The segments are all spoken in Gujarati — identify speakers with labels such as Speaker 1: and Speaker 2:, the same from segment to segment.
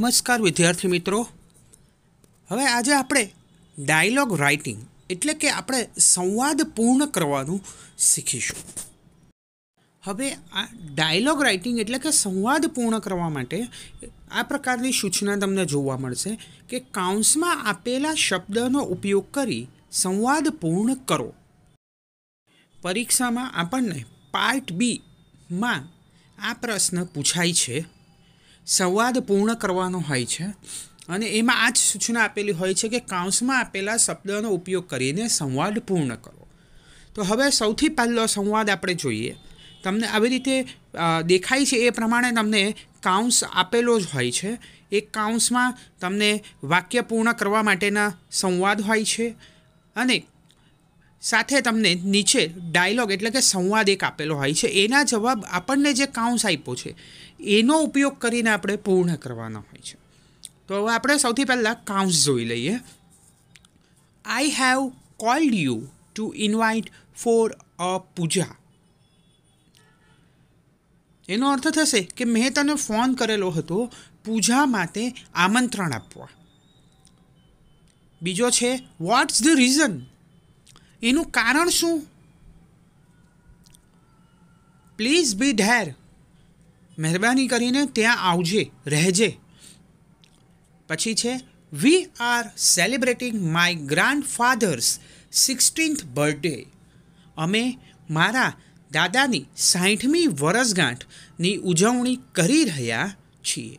Speaker 1: નમસ્કાર વિદ્યાર્થી મિત્રો હવે આજે આપણે ડાયલોગ રાઇટિંગ એટલે કે આપણે સંવાદ પૂર્ણ કરવાનું શીખીશું હવે આ ડાયલોગ રાઇટિંગ એટલે કે સંવાદ પૂર્ણ કરવા માટે આ પ્રકારની સૂચના તમને જોવા મળશે કે કાઉન્સમાં આપેલા શબ્દનો ઉપયોગ કરી સંવાદ પૂર્ણ કરો પરીક્ષામાં આપણને પાર્ટ બીમાં આ પ્રશ્ન પૂછાય છે સંવાદ પૂર્ણ કરવાનો હોય છે અને એમાં આ જ સૂચના આપેલી હોય છે કે કાઉન્સમાં આપેલા શબ્દનો ઉપયોગ કરીને સંવાદ પૂર્ણ કરો તો હવે સૌથી પહેલો સંવાદ આપણે જોઈએ તમને આવી રીતે દેખાય છે એ પ્રમાણે તમને કાઉન્સ આપેલો જ હોય છે એક કાઉન્સમાં તમને વાક્ય પૂર્ણ કરવા માટેના સંવાદ હોય છે અને સાથે તમને નીચે ડાયલોગ એટલે કે સંવાદ એક આપેલો હોય છે એના જવાબ આપણને જે કાઉન્સ આપ્યો છે એનો ઉપયોગ કરીને આપણે પૂર્ણ કરવાનો હોય છે તો હવે આપણે સૌથી પહેલાં કાઉન્સ જોઈ લઈએ I have called you to invite for a puja એનો અર્થ થશે કે મેં તને ફોન કરેલો હતો પૂજા માટે આમંત્રણ આપવા બીજો છે વોટ્સ ધ રીઝન એનું કારણ શું પ્લીઝ બી ઢેર મહેરબાની કરીને ત્યાં આવજે રહેજે પછી છે we are celebrating my grandfather's sixteenth birthday અમે મારા દાદાની સાઠમી વરસગાંઠની ઉજવણી કરી રહ્યા છીએ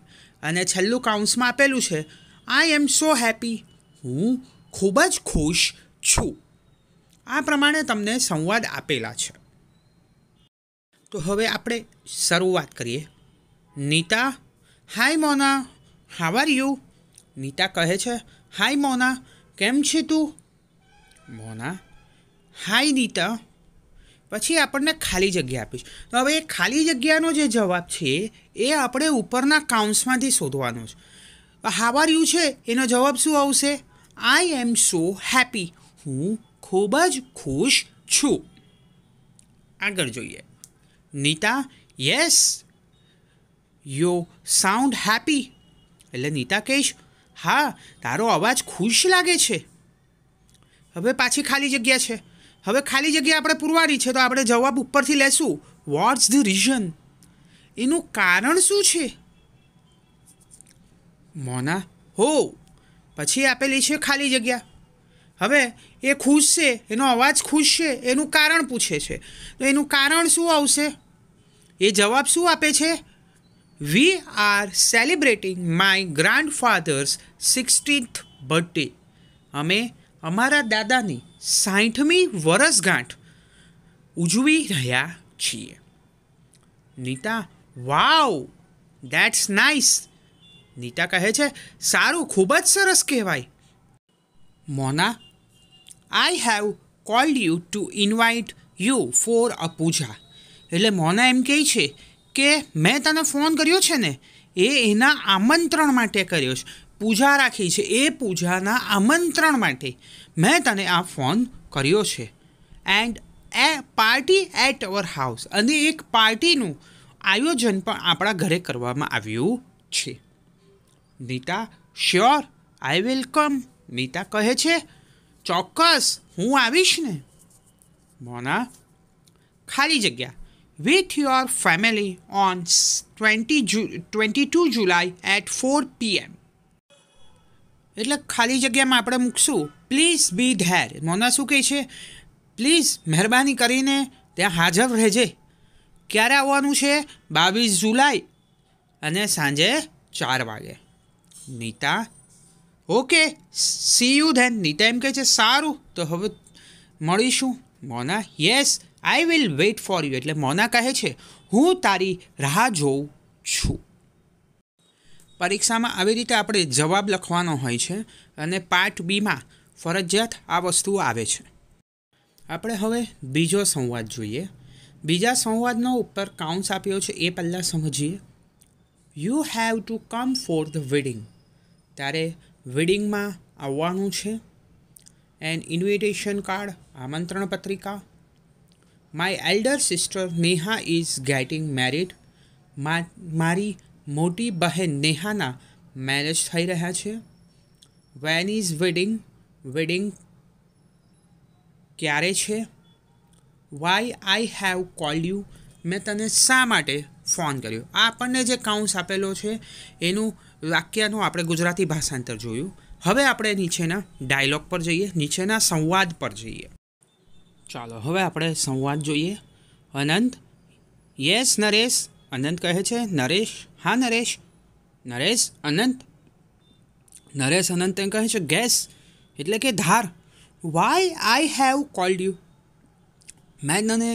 Speaker 1: અને છેલ્લું કાઉન્સમાં આપેલું છે આઈ એમ સો હેપી હું ખૂબ જ ખુશ છું આ પ્રમાણે તમને સંવાદ આપેલા છે તો હવે આપણે શરૂઆત કરીએ Neeta hi Mona how are you Neeta કહે છે હાય મોના કેમ છે તું મોના હાય નીતા પછી આપણને ખાલી જગ્યા આપીશ તો હવે એ ખાલી જગ્યાનો જે જવાબ છે એ આપણે ઉપરના કાઉન્ટ્સમાંથી શોધવાનો છે હાવાર યુ છે એનો જવાબ શું આવશે આઈ એમ સો હેપી હું ખૂબ જ ખુશ છું આગળ જોઈએ Neeta yes you sound happy એટલે નીતા કહીશ હા તારો અવાજ ખુશ લાગે છે હવે પાછી ખાલી જગ્યા છે હવે ખાલી જગ્યા આપણે પુરવાની છે તો આપણે જવાબ ઉપરથી લેશું વોટ્સ ધ રીઝન એનું કારણ શું છે મોના હો પછી આપેલી છે ખાલી જગ્યા હવે એ ખુશ છે એનો અવાજ ખુશ છે એનું કારણ પૂછે છે તો એનું કારણ શું આવશે એ જવાબ શું આપે છે we are celebrating my grandfather's sixteenth birthday અમે અમારા દાદાની સાઠમી વરસગાંઠ ઉજવી રહ્યા છીએ Neeta wow that's nice Neeta કહે છે સારું ખૂબ જ સરસ કહેવાય Mona I have called you to invite you for a puja એટલે મોના એમ કહે છે કે મેં તને ફોન કર્યો છે ને એ એના આમંત્રણ માટે કર્યો છે પૂજા રાખી છે એ પૂજાના આમંત્રણ માટે મેં તને આ ફોન કર્યો છે and a party at our house અને એક પાર્ટીનું આયોજન પણ આપણા ઘરે કરવામાં આવ્યું છે Neeta sure I welcome Neeta કહે છે ચોક્કસ હું આવીશ ને મોના ખાલી જગ્યા with your family on twenty જુ twenty two July at four PM એટલે ખાલી જગ્યામાં આપણે મૂકશું પ્લીઝ બી ધેર મોના શું કહે છે પ્લીઝ મહેરબાની કરીને ત્યાં હાજર રહેજે ક્યારે આવવાનું છે બાવીસ જુલાઈ અને સાંજે ચાર વાગે Neeta okay see you then Neeta એમ કહે છે સારું તો હવે મળીશું Mona yes I will wait for you એટલે મોના કહે છે હું તારી રાહ જોઉં છું પરીક્ષામાં આવી રીતે આપણે જવાબ લખવાનો હોય છે અને પાર્ટ બીમાં ફરજિયાત આ વસ્તુ આવે છે આપણે હવે બીજો સંવાદ જોઈએ બીજા સંવાદનો ઉપર કાઉન્સ આપ્યો છે એ પહેલાં સમજીએ you have to come for the wedding ત્યારે વેડિંગમાં આવવાનું છે એન્ડ ઇન્વિટેશન કાર્ડ આમંત્રણ પત્રિકા my elder sister Neha is getting married મારી મોટી બહેન નેહાના મેરેજ થઈ રહ્યા છે વેન ઇઝ વેડિંગ વેડિંગ ક્યારે છે why I have call you મેં તને શા માટે ફોન કર્યો આ આપણને જે કાઉન્સ આપેલો છે એનું વાક્યનું આપણે ગુજરાતી ભાષાંતર જોયું હવે આપણે નીચેના ડાયલોગ પર જઈએ નીચેના સંવાદ પર જઈએ ચાલો હવે આપણે સંવાદ જોઈએ અનંત યસ નરેશ અનંત કહે છે નરેશ હા નરેશ નરેશ અનંત નરેશ અનંત એમ કહે છે ગેસ એટલે કે ધાર why I have called you મેં તને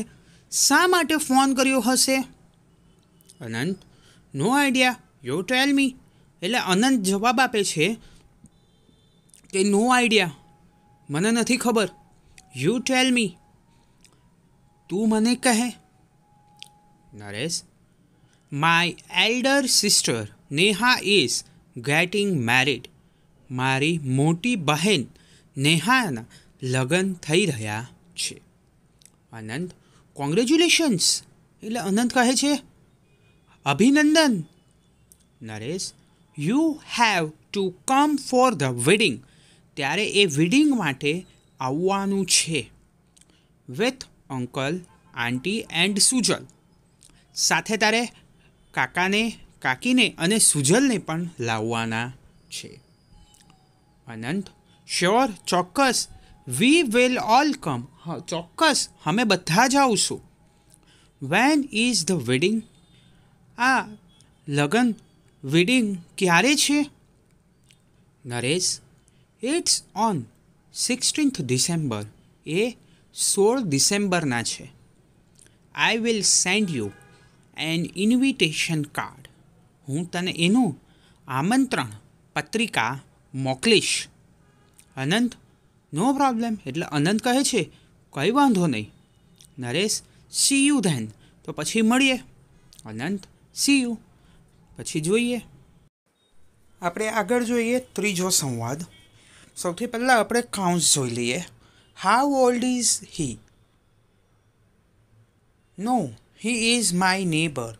Speaker 1: શા માટે ફોન કર્યો હશે અનંત નો આઈડિયા યુ ટેલ મી એટલે અનંત જવાબ આપે છે કે નો આઈડિયા મને નથી ખબર યુ ટેલ મી તું મને કહે Naresh my elder sister Neha is getting married મારી મોટી બહેન નેહાના લગ્ન થઈ રહ્યા છે અનંત કોંગ્રેચ્યુલેશન્સ એટલે અનંત કહે છે અભિનંદન Naresh you have to come for the wedding ત્યારે એ વેડિંગ માટે આવવાનું છે with uncle aunty and Sujal સાથે તારે કાકાને કાકીને અને સુજલને પણ લાવવાના છે અનંત શ્યોર ચોક્કસ વી વિલ ઓલ કમ ચોક્કસ અમે બધા જ આવશું વેન ઇઝ ધ વેડિંગ આ લગ્ન વેડિંગ ક્યારે છે Naresh it's on sixteenth December એ સોળ ડિસેમ્બરના છે I will send you an invitation card હું તને એનું આમંત્રણ પત્રિકા મોકલીશ અનંત નો પ્રોબ્લેમ એટલે અનંત કહે છે કંઈ વાંધો નહીં નરેશ સી યુ ધેન તો પછી મળીએ અનંત સી યુ પછી જોઈએ આપણે આગળ જોઈએ ત્રીજો સંવાદ સૌથી પહેલાં આપણે કાઉન્ટ્સ જોઈ લઈએ how old is he no he is my neighbour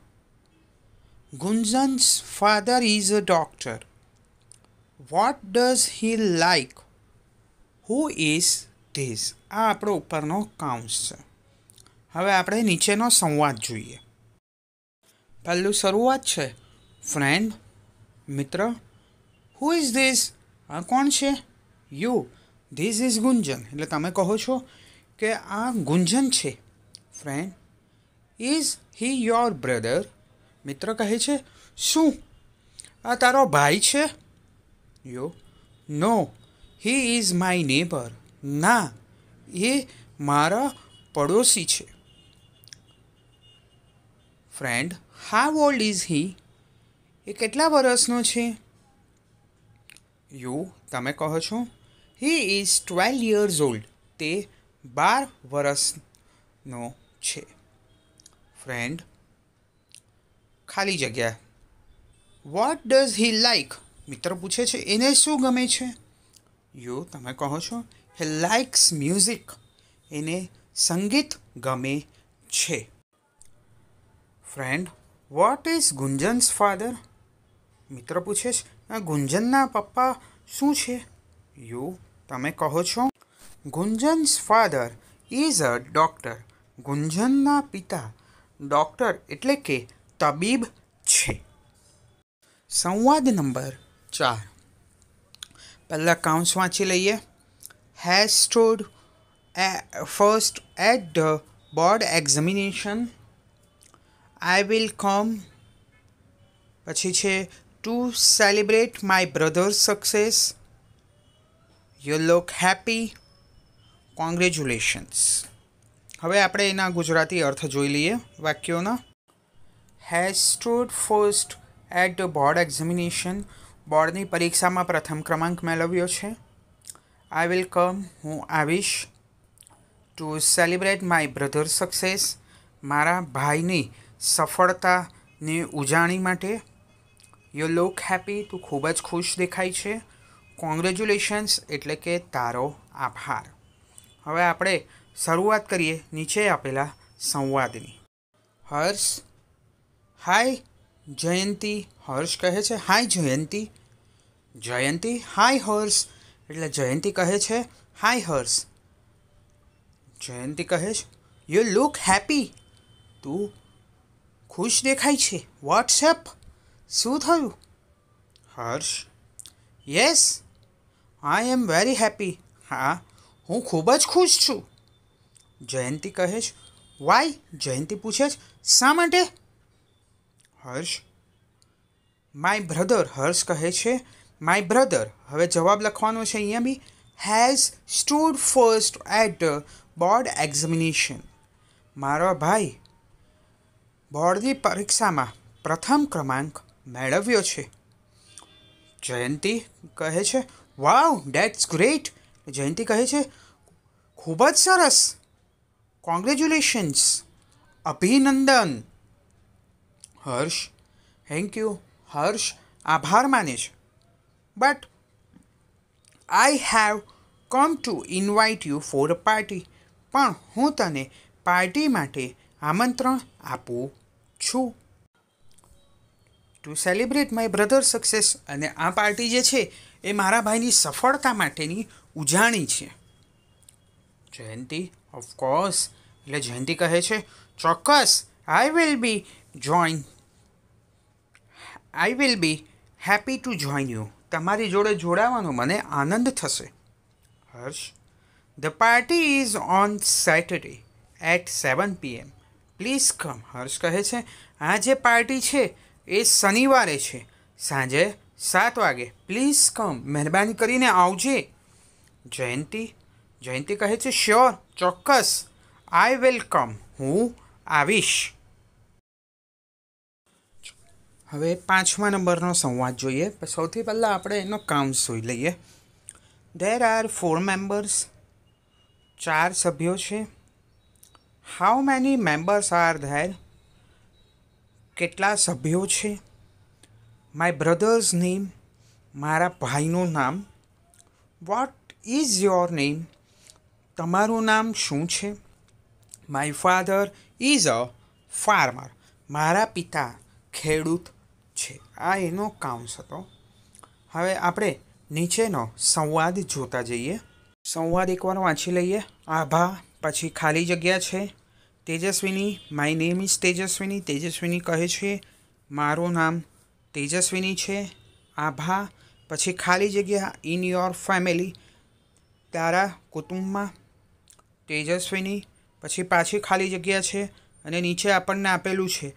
Speaker 1: Gunjan's father is a doctor what does he like who is this આ આપણો ઉપરનો કાઉન્સ છે હવે આપણે નીચેનો સંવાદ જોઈએ પહેલું શરૂઆત છે ફ્રેન્ડ મિત્ર હુ ઇઝ ધીસ આ કોણ છે યુ ધીસ ઇઝ ગુંજન એટલે તમે કહો છો કે આ ગુંજન છે friend is he your brother મિત્ર કહે છે શું આ તારો ભાઈ છે you no he is my neighbour ના એ મારા પડોશી છે friend how old is he એ કેટલા વર્ષનો છે યુ તમે કહો છો he is twelve years old તે બાર વર્ષનો છે ફ્રેન્ડ ખાલી જગ્યા વોટ ડઝ હી લાઈક મિત્ર પૂછે છે એને શું ગમે છે યુ તમે કહો છો હી લાઇક્સ મ્યુઝિક એને સંગીત ગમે છે friend what is Gunjan's father મિત્ર પૂછે છે ગુંજનના પપ્પા શું છે યુ તમે કહો છો Gunjan's father is a doctor ગુંજનના પિતા ડૉક્ટર એટલે કે તબીબ છે સંવાદ નંબર ચાર પહેલાં કાઉન્સ વાંચી લઈએ has stood first at the board examination I will come પછી છે to celebrate my brother's success you look happy Congratulations. હવે આપણે એના ગુજરાતી અર્થ જોઈ લઈએ વાક્યોના has stood first at the board examination બોર્ડની પરીક્ષામાં પ્રથમ ક્રમાંક મેળવ્યો છે આઈ વિલ કમ હું આવીશ to celebrate my brother's success મારા ભાઈની સફળતાની ઉજાણી માટે યો લુક હેપી તું ખૂબ જ ખુશ દેખાય છે કોંગ્રેચ્યુલેશન્સ એટલે કે તારો આભાર હવે આપણે શરૂઆત કરીએ નીચે આપેલા સંવાદની હર્ષ હાય જયંતી હર્ષ કહે છે હાય જયંતી જયંતી હાય હર્ષ એટલે જયંતી કહે છે હાય હર્ષ જયંતી કહે છે યુ લુક હેપી તું ખુશ દેખાય છે વોટ્સએપ શું થયું Harsh yes I am very happy હા હું ખૂબ જ ખુશ છું જયંતિ કહે છે વાય જયંતિ પૂછે છે શા માટે હર્ષ માય બ્રધર હર્ષ કહે છે માય બ્રધર હવે જવાબ લખવાનો છે અહીંયા B has stood first at board examination મારો ભાઈ બોર્ડની પરીક્ષામાં પ્રથમ ક્રમાંક મેળવ્યો છે જયંતિ કહે છે વાવ ડેટ્સ ગ્રેટ જયંતિ કહે છે ખૂબ જ સરસ કોંગ્રેચ્યુલેશન્સ અભિનંદન હર્ષ થેન્ક યુ હર્ષ આભાર માને છે but I have come to invite you for a party પણ હું તને પાર્ટી માટે આમંત્રણ આપું છું to celebrate my brother success અને આ પાર્ટી જે છે એ મારા ભાઈની સફળતા માટેની ઉજાણી છે જયંતિ ઓફકોર્સ એટલે જયંતિ કહે છે ચોક્કસ I will be join I will be happy to join you તમારી જોડે જોડાવાનો મને આનંદ થશે Harsh the party is on Saturday at seven PM please come Harsh કહે છે આ જે પાર્ટી છે એ શનિવારે છે સાંજે સાત વાગે પ્લીઝ કમ મહેરબાની કરીને આવજે જયંતિ જયંતિ કહે છે શ્યોર ચોક્કસ આઈ વેલકમ હું આવીશ હવે પાંચમા નંબરનો સંવાદ જોઈએ સૌથી પહેલાં આપણે એનો કામ જોઈ લઈએ ધેર આર ફોર મેમ્બર્સ ચાર સભ્યો છે how many members are there કેટલા સભ્યો છે માય બ્રધર્સ નેમ મારા ભાઈનું નામ વોટ ઇઝ યોર નેમ તમારું નામ શું છે my father is a farmer મારા પિતા ખેડૂત છે આ એનો કાઉન્સ હતો હવે આપણે નીચેનો સંવાદ જોતા જઈએ સંવાદ એકવાર વાંચી લઈએ આભા પછી ખાલી જગ્યા છે Tejaswini my name is Tejaswini Tejaswini કહે છે મારું નામ તેજસ્વિની છે આભા પછી ખાલી જગ્યા ઇન યોર ફેમિલી તારા કુટુંબમાં તેજસ્વીની પછી પાછી ખાલી જગ્યા છે અને નીચે આપણને આપેલું છે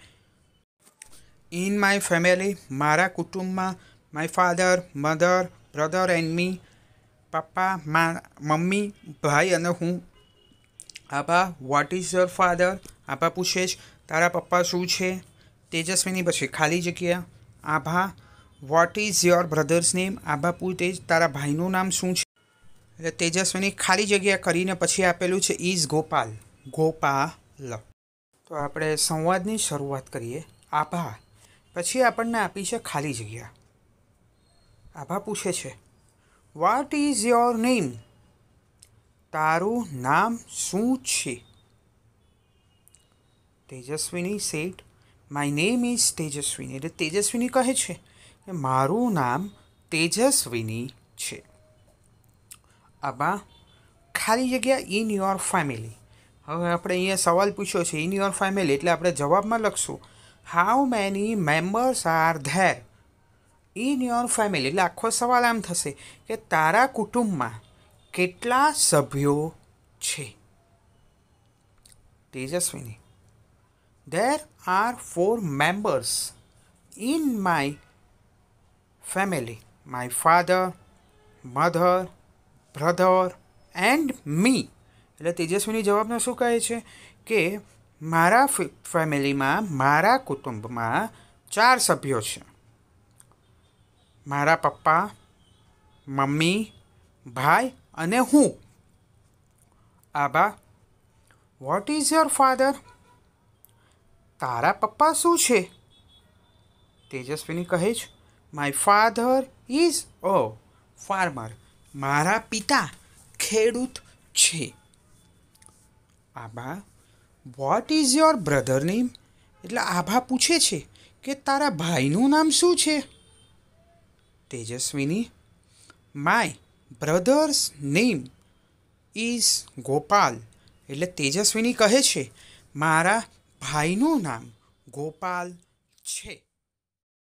Speaker 1: ઇન માય ફેમિલી મારા કુટુંબમાં my father mother brother and me પપ્પા મા મમ્મી ભાઈ અને હું Abha what is your father Abha પૂછે છે તારા પપ્પા શું છે તેજસ્વીની પછી ખાલી જગ્યા Abha what is your brother's name Abha પૂછે તારા ભાઈનું નામ શું છે એટલે તેજસ્વીની ખાલી જગ્યા કરીને પછી આપેલું છે ઇઝ ગોપાલ ગોપાલ તો આપણે સંવાદની શરૂઆત કરીએ આભા પછી આપણને આપી છે ખાલી જગ્યા આભા પૂછે છે વોટ ઇઝ યોર નેમ તારું નામ શું છે Tejaswini said my name is Tejaswini એટલે તેજસ્વીની કહે છે કે મારું નામ તેજસ્વીની છે આબા ખાલી જગ્યા ઇન યોર ફેમિલી હવે આપણે અહીંયા સવાલ પૂછ્યો છે ઇન યોર ફેમિલી એટલે આપણે જવાબમાં લખશું how many members are there in your family એટલે આખો સવાલ આમ થશે કે તારા કુટુંબમાં કેટલા સભ્યો છે Tejaswini there are four members in my family my father mother brother and me એટલે તેજસ્વીની જવાબનો શું કહે છે કે મારા ફેમિલીમાં મારા કુટુંબમાં ચાર સભ્યો છે મારા પપ્પા મમ્મી ભાઈ અને હું Abha what is your father તારા પપ્પા શું છે તેજસ્વીની કહે છે my father is a farmer મારા પિતા ખેડૂત છે Abha what is your brother name એટલે આભા પૂછે છે કે તારા ભાઈનું નામ શું છે Tejaswini my brother's name is Gopal એટલે તેજસ્વીની કહે છે મારા ભાઈનું નામ ગોપાલ છે